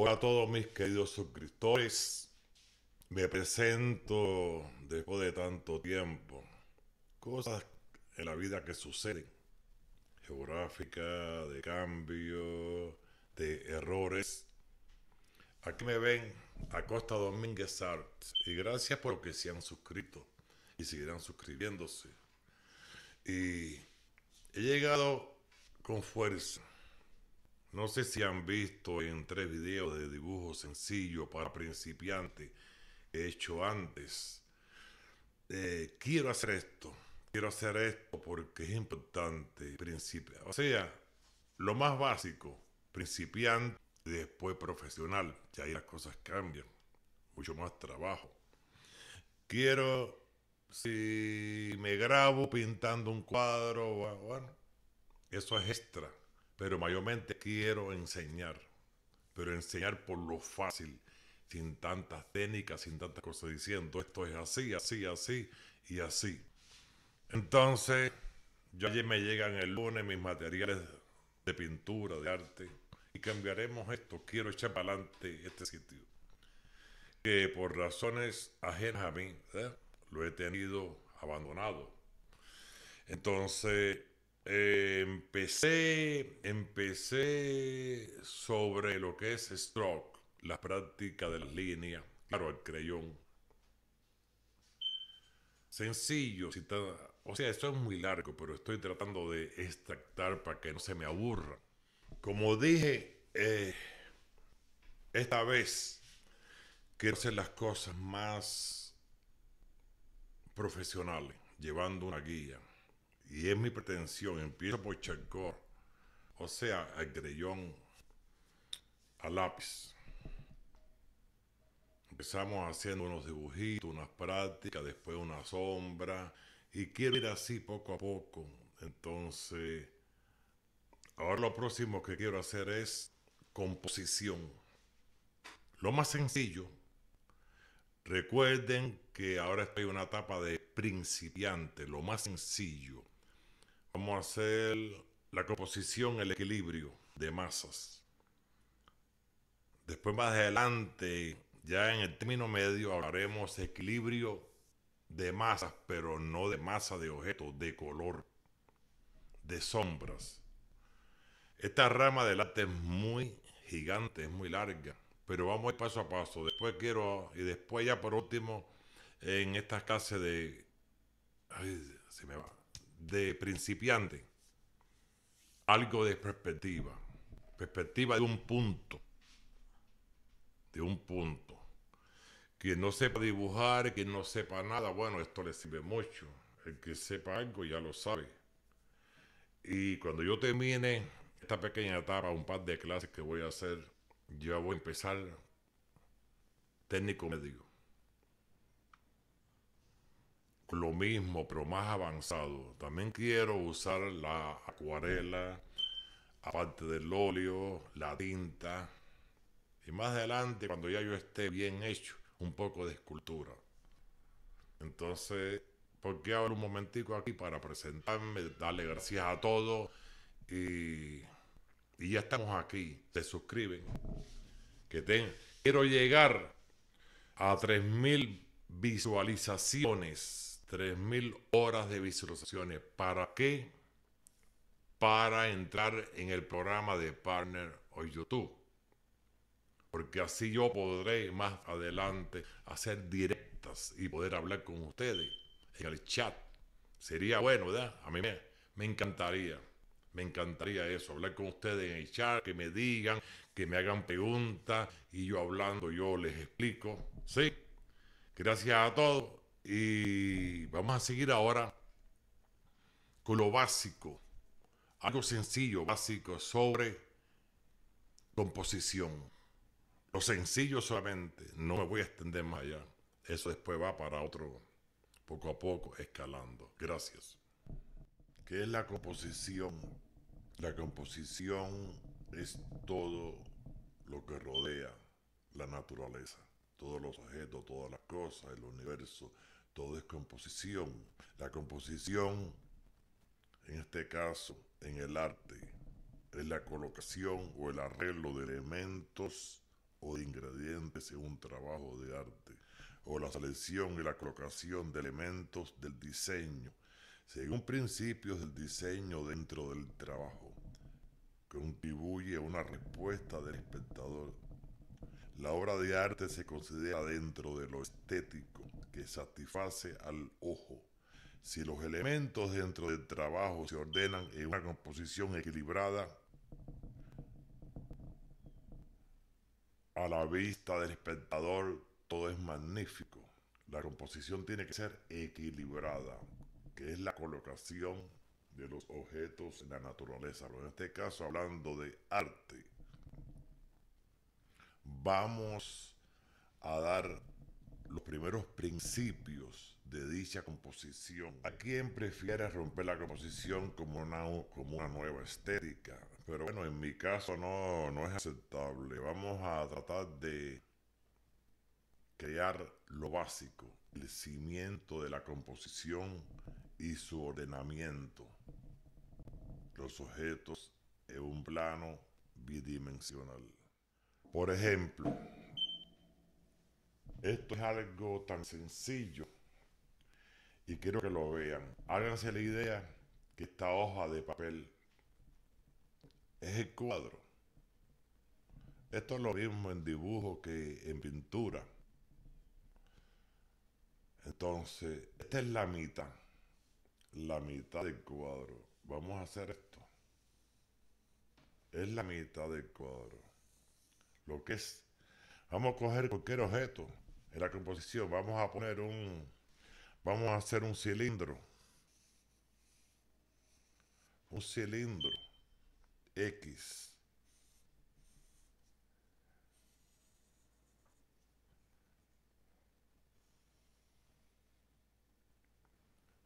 Hola a todos mis queridos suscriptores. Me presento después de tanto tiempo. Cosas en la vida que suceden. Geográfica, de cambio, de errores. Aquí me ven a Costa Domínguez Art. Y gracias por que se han suscrito y seguirán suscribiéndose. Y he llegado con fuerza no sé si han visto en tres videos de dibujo sencillo para principiante hecho antes. Eh, quiero hacer esto. Quiero hacer esto porque es importante. Principia. O sea, lo más básico, principiante y después profesional. Ya ahí las cosas cambian. Mucho más trabajo. Quiero, si me grabo pintando un cuadro, bueno, eso es extra pero mayormente quiero enseñar, pero enseñar por lo fácil, sin tantas técnicas, sin tantas cosas diciendo, esto es así, así, así y así. Entonces, ya me llegan el lunes mis materiales de pintura, de arte, y cambiaremos esto. Quiero echar para adelante este sitio. Que por razones ajenas a mí, lo he tenido abandonado. Entonces, empecé, empecé sobre lo que es stroke, la práctica de las líneas, claro, el creyón. Sencillo, o sea, esto es muy largo, pero estoy tratando de extractar para que no se me aburra. Como dije, eh, esta vez quiero hacer las cosas más profesionales, llevando una guía y es mi pretensión, empiezo por Chacor, o sea, al grellón a lápiz. Empezamos haciendo unos dibujitos, unas prácticas, después una sombra, y quiero ir así poco a poco. Entonces, ahora lo próximo que quiero hacer es composición. Lo más sencillo, recuerden que ahora estoy en una etapa de principiante, lo más sencillo. Vamos a hacer la composición, el equilibrio de masas. Después más adelante, ya en el término medio, hablaremos equilibrio de masas, pero no de masa de objetos, de color, de sombras. Esta rama del arte es muy gigante, es muy larga, pero vamos a ir paso a paso. Después quiero, y después ya por último, en esta clase de... Ay, se me va de principiante, algo de perspectiva, perspectiva de un punto, de un punto. Quien no sepa dibujar, quien no sepa nada, bueno, esto le sirve mucho. El que sepa algo ya lo sabe. Y cuando yo termine esta pequeña etapa, un par de clases que voy a hacer, yo voy a empezar técnico médico lo mismo, pero más avanzado. También quiero usar la acuarela, aparte del óleo, la tinta. Y más adelante, cuando ya yo esté bien hecho, un poco de escultura. Entonces, ¿por qué ahora un momentico aquí para presentarme, darle gracias a todos? Y, ya estamos aquí. Se suscriben. Que quiero llegar a 3.000 visualizaciones 3.000 horas de visualizaciones. ¿Para qué? Para entrar en el programa de Partner o YouTube. Porque así yo podré más adelante hacer directas y poder hablar con ustedes en el chat. Sería bueno, ¿verdad? A mí me, me encantaría. Me encantaría eso, hablar con ustedes en el chat, que me digan, que me hagan preguntas y yo hablando, yo les explico. Sí. Gracias a todos y vamos a seguir ahora con lo básico, algo sencillo, básico, sobre composición. Lo sencillo solamente, no me voy a extender más allá. Eso después va para otro, poco a poco, escalando. Gracias. ¿Qué es la composición? La composición es todo lo que rodea la naturaleza, todos los objetos, todas las cosas, el universo, todo La composición, en este caso, en el arte, es la colocación o el arreglo de elementos o ingredientes en un trabajo de arte, o la selección y la colocación de elementos del diseño, según principios del diseño dentro del trabajo, contribuye a una respuesta del espectador. La obra de arte se considera dentro de lo estético, que satisface al ojo. Si los elementos dentro del trabajo se ordenan en una composición equilibrada, a la vista del espectador todo es magnífico. La composición tiene que ser equilibrada, que es la colocación de los objetos en la naturaleza. en este caso, hablando de arte, vamos a dar los primeros principios de dicha composición. ¿A quién prefiere romper la composición como una, como una nueva estética? Pero bueno, en mi caso no, no es aceptable. Vamos a tratar de crear lo básico, el cimiento de la composición y su ordenamiento. Los objetos en un plano bidimensional. Por ejemplo, esto es algo tan sencillo y quiero que lo vean. Háganse la idea que esta hoja de papel es el cuadro. Esto es lo mismo en dibujo que en pintura. Entonces, esta es la mitad, la mitad del cuadro. Vamos a hacer esto. Es la mitad del cuadro. Lo que es, vamos a coger cualquier objeto la composición. Vamos a poner un, vamos a hacer un cilindro. Un cilindro X.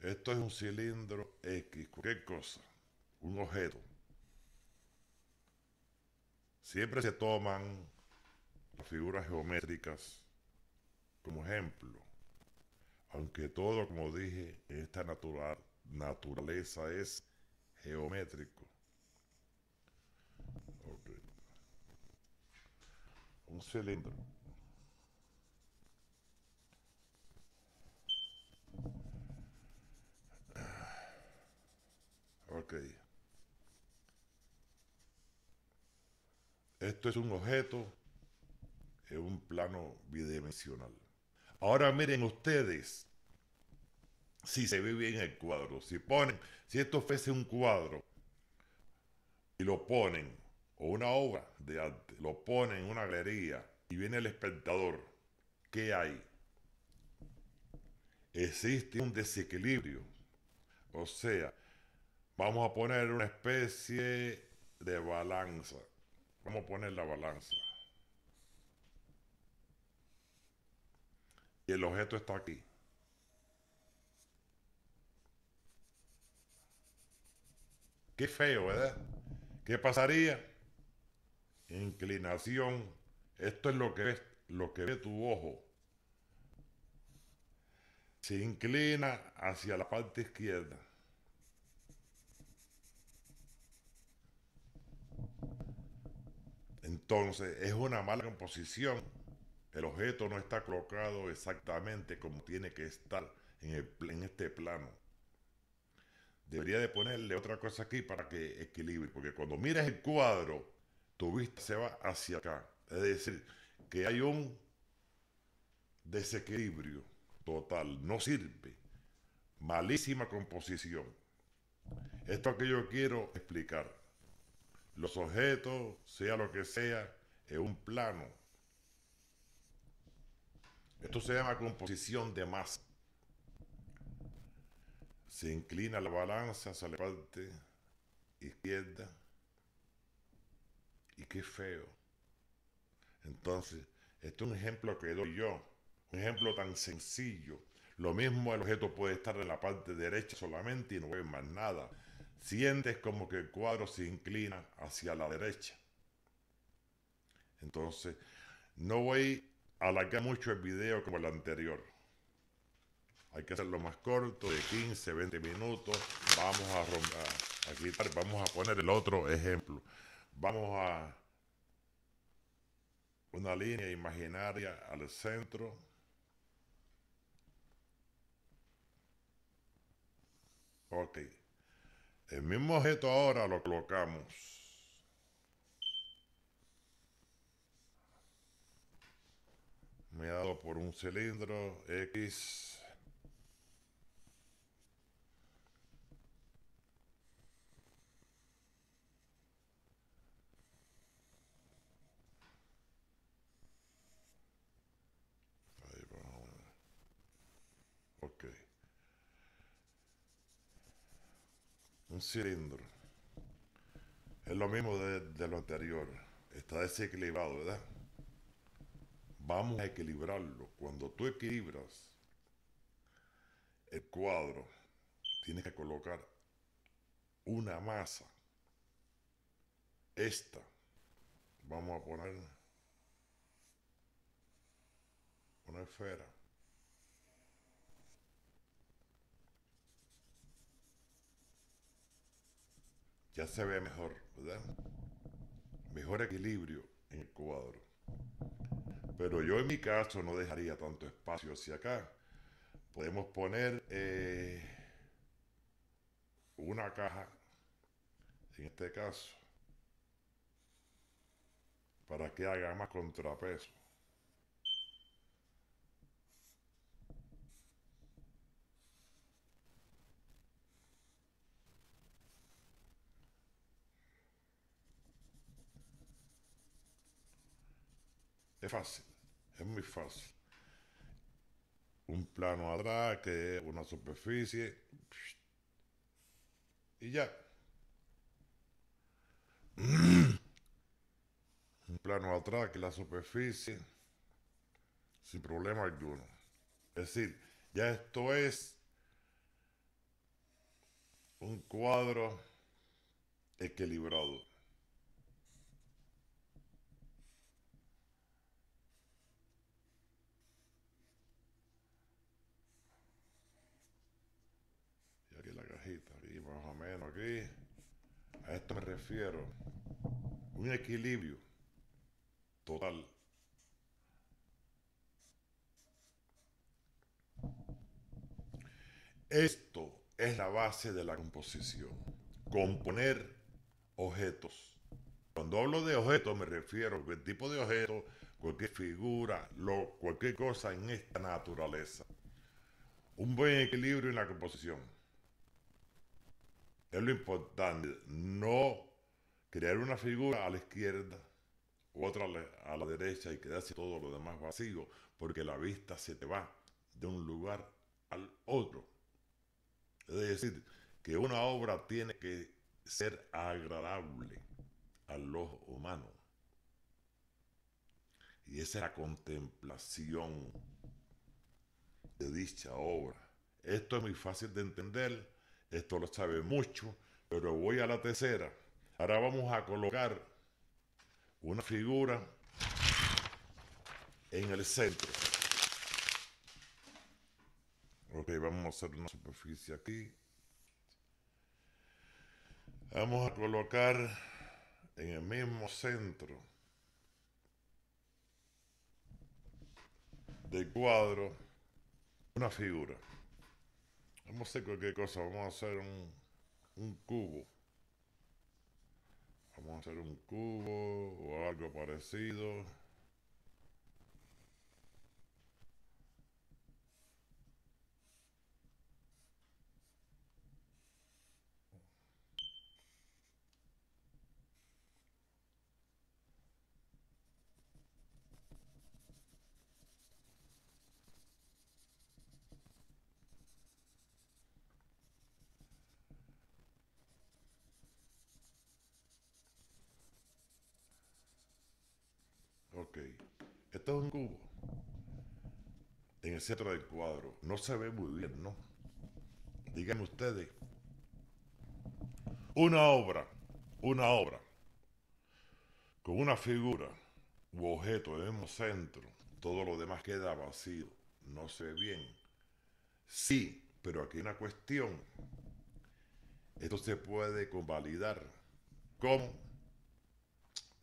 Esto es un cilindro X, cualquier cosa, un objeto. Siempre se toman figuras geométricas como ejemplo, aunque todo, como dije, esta natural naturaleza es geométrico. Un cilindro. Ok. Esto es un objeto en un plano bidimensional. Ahora miren ustedes, si se ve bien el cuadro, si ponen, si esto fuese un cuadro y lo ponen, o una obra de arte, lo ponen en una galería y viene el espectador, ¿qué hay? Existe un desequilibrio. O sea, vamos a poner una especie de balanza. Vamos a poner la balanza. Y el objeto está aquí. Qué feo, ¿verdad? ¿Qué pasaría? Inclinación. Esto es lo que ves, lo que ve tu ojo. Se inclina hacia la parte izquierda. Entonces, es una mala composición. El objeto no está colocado exactamente como tiene que estar en, este plano. Debería de ponerle otra cosa aquí para que equilibre, porque cuando miras el cuadro, tu vista se va hacia acá. Es decir, que hay un desequilibrio total, no sirve. Malísima composición. Esto que yo quiero explicar. Los objetos, sea lo que sea, es un plano esto se llama composición de masa. Se inclina la balanza hacia la parte izquierda. Y qué feo. Entonces, este es un ejemplo que doy yo. Un ejemplo tan sencillo. Lo mismo el objeto puede estar en la parte derecha solamente y no ve más nada. Sientes como que el cuadro se inclina hacia la derecha. Entonces, no voy la que mucho el video como el anterior. Hay que hacerlo más corto, de 15, 20 minutos. Vamos a, romper vamos a poner el otro ejemplo. Vamos a una línea imaginaria al centro. Ok. El mismo objeto ahora lo colocamos me ha dado por un cilindro X. Ahí Ok. Un cilindro. Es lo mismo de, de lo anterior. Está desequilibrado, ¿verdad? vamos a equilibrarlo. Cuando tú equilibras el cuadro, tienes que colocar una masa. Esta, vamos a poner una esfera. Ya se ve mejor, ¿verdad? Mejor equilibrio en el cuadro. Pero yo en mi caso no dejaría tanto espacio hacia acá. Podemos poner eh, una caja, en este caso, para que haga más contrapeso. fácil, es muy fácil. Un plano atrás, que una superficie, y ya. Un plano atrás, que la superficie, sin problema alguno. Es decir, ya esto es un cuadro equilibrado. A esto me refiero. Un equilibrio total. Esto es la base de la composición. Componer objetos. Cuando hablo de objetos me refiero a cualquier tipo de objeto, cualquier figura, cualquier cosa en esta naturaleza. Un buen equilibrio en la composición. Es lo importante, no crear una figura a la izquierda, otra a la derecha y quedarse todo lo demás vacío, porque la vista se te va de un lugar al otro. Es decir, que una obra tiene que ser agradable a los humanos. Y esa es la contemplación de dicha obra. Esto es muy fácil de entender esto lo sabe mucho, pero voy a la tercera. Ahora vamos a colocar una figura en el centro. Ok, vamos a hacer una superficie aquí. Vamos a colocar en el mismo centro del cuadro una figura. Vamos a hacer cualquier cosa. Vamos a hacer un, un cubo. Vamos a hacer un cubo o algo parecido. ok, esto es un cubo. En el centro del cuadro. No se ve muy bien, ¿no? Díganme ustedes. Una obra, una obra, con una figura u objeto en el mismo centro, todo lo demás queda vacío. No se ve bien. Sí, pero aquí hay una cuestión. Esto se puede convalidar. ¿Cómo?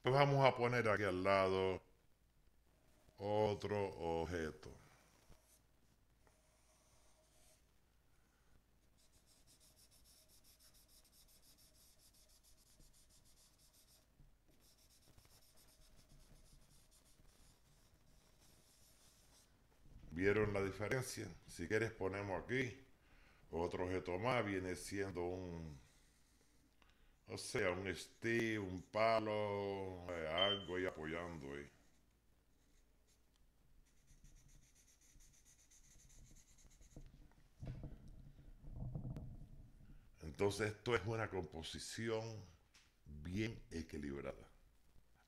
Pues vamos a poner aquí al lado otro objeto. ¿Vieron la diferencia? Si quieres ponemos aquí otro objeto más, viene siendo un, o sea, un stick, un palo, eh, algo y apoyando ahí. Entonces esto es una composición bien equilibrada.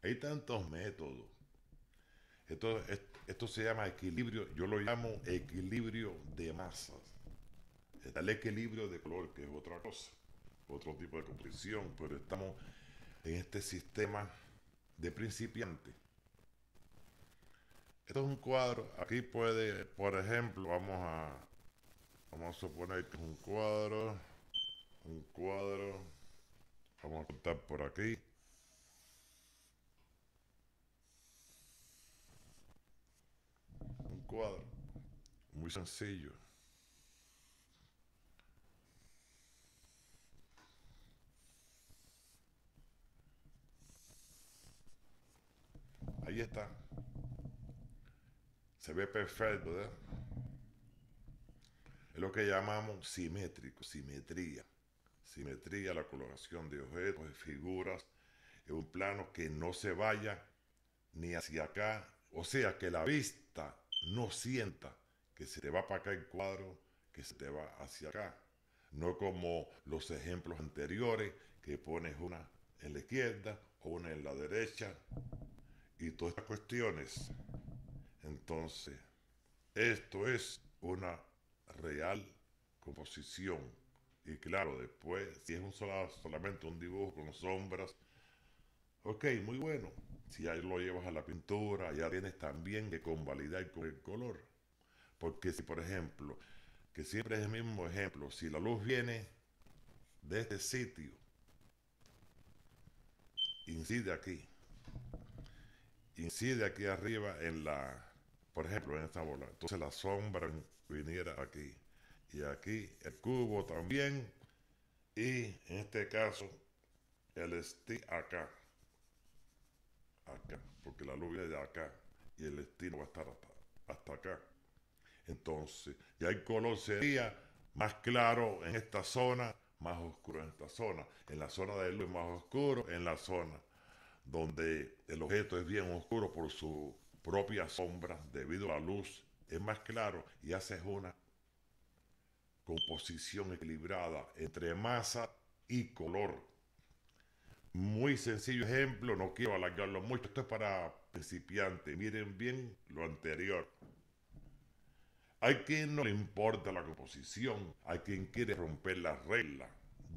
Hay tantos métodos. Esto, esto se llama equilibrio, yo lo llamo equilibrio de masas. Está el equilibrio de color, que es otra cosa, otro tipo de composición, pero estamos en este sistema de principiante. Esto es un cuadro, aquí puede, por ejemplo, vamos a, vamos a suponer que es un cuadro un cuadro. Vamos a cortar por aquí. Un cuadro muy sencillo. Ahí está. Se ve perfecto, ¿verdad? ¿eh? Es lo que llamamos simétrico, simetría simetría, la coloración de objetos, de figuras, en un plano que no se vaya ni hacia acá, o sea, que la vista no sienta que se te va para acá el cuadro, que se te va hacia acá. No como los ejemplos anteriores, que pones una en la izquierda o una en la derecha y todas estas cuestiones. Entonces, esto es una real composición y claro, después, si es un solamente un dibujo con sombras, ok, muy bueno. Si ahí lo llevas a la pintura, ya tienes también que convalidar con el color. Porque si, por ejemplo, que siempre es el mismo ejemplo, si la luz viene de este sitio, incide aquí, incide aquí arriba en la, por ejemplo, en esta bola. Entonces la sombra viniera aquí y aquí el cubo también y en este caso el estilo acá acá porque la luz viene de acá y el estilo va a estar hasta, acá entonces ya el color sería más claro en esta zona más oscuro en esta zona en la zona de luz más oscuro en la zona donde el objeto es bien oscuro por su propia sombra debido a la luz es más claro y haces una composición equilibrada entre masa y color. Muy sencillo ejemplo, no quiero alargarlo mucho, esto es para principiantes, miren bien lo anterior. Hay quien no le importa la composición, hay quien quiere romper las reglas.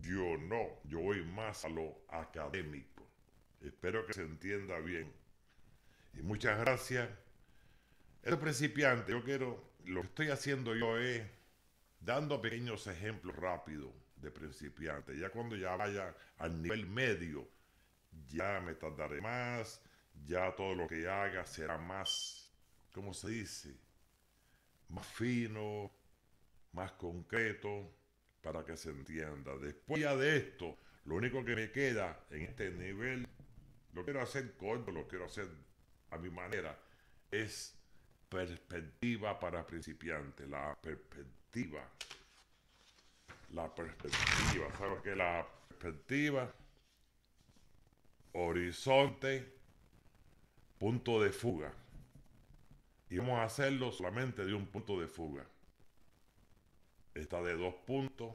Yo no, yo voy más a lo académico. Espero que se entienda bien. Y muchas gracias. es este principiante, yo quiero, lo que estoy haciendo yo es dando pequeños ejemplos rápidos de principiantes, Ya cuando ya vaya al nivel medio, ya me tardaré más, ya todo lo que haga será más, ¿cómo se dice? Más fino, más concreto, para que se entienda. Después ya de esto, lo único que me queda en este nivel, lo quiero hacer corto, lo quiero hacer a mi manera, es perspectiva para principiantes, la perspectiva perspectiva. La perspectiva, ¿sabes que La perspectiva, horizonte, punto de fuga. Y vamos a hacerlo solamente de un punto de fuga. Está de dos puntos,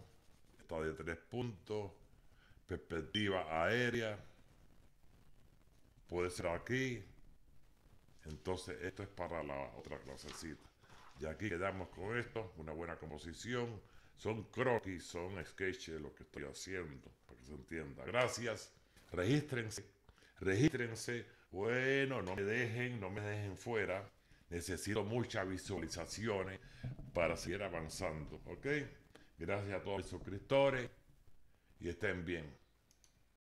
está de tres puntos, perspectiva aérea. Puede ser aquí. Entonces, esto es para la otra clasecita. Y aquí quedamos con esto, una buena composición. Son croquis, son sketches lo que estoy haciendo, para que se entienda. Gracias. Regístrense, regístrense. Bueno, no me dejen, no me dejen fuera. Necesito muchas visualizaciones para seguir avanzando, ¿ok? Gracias a todos los suscriptores y estén bien.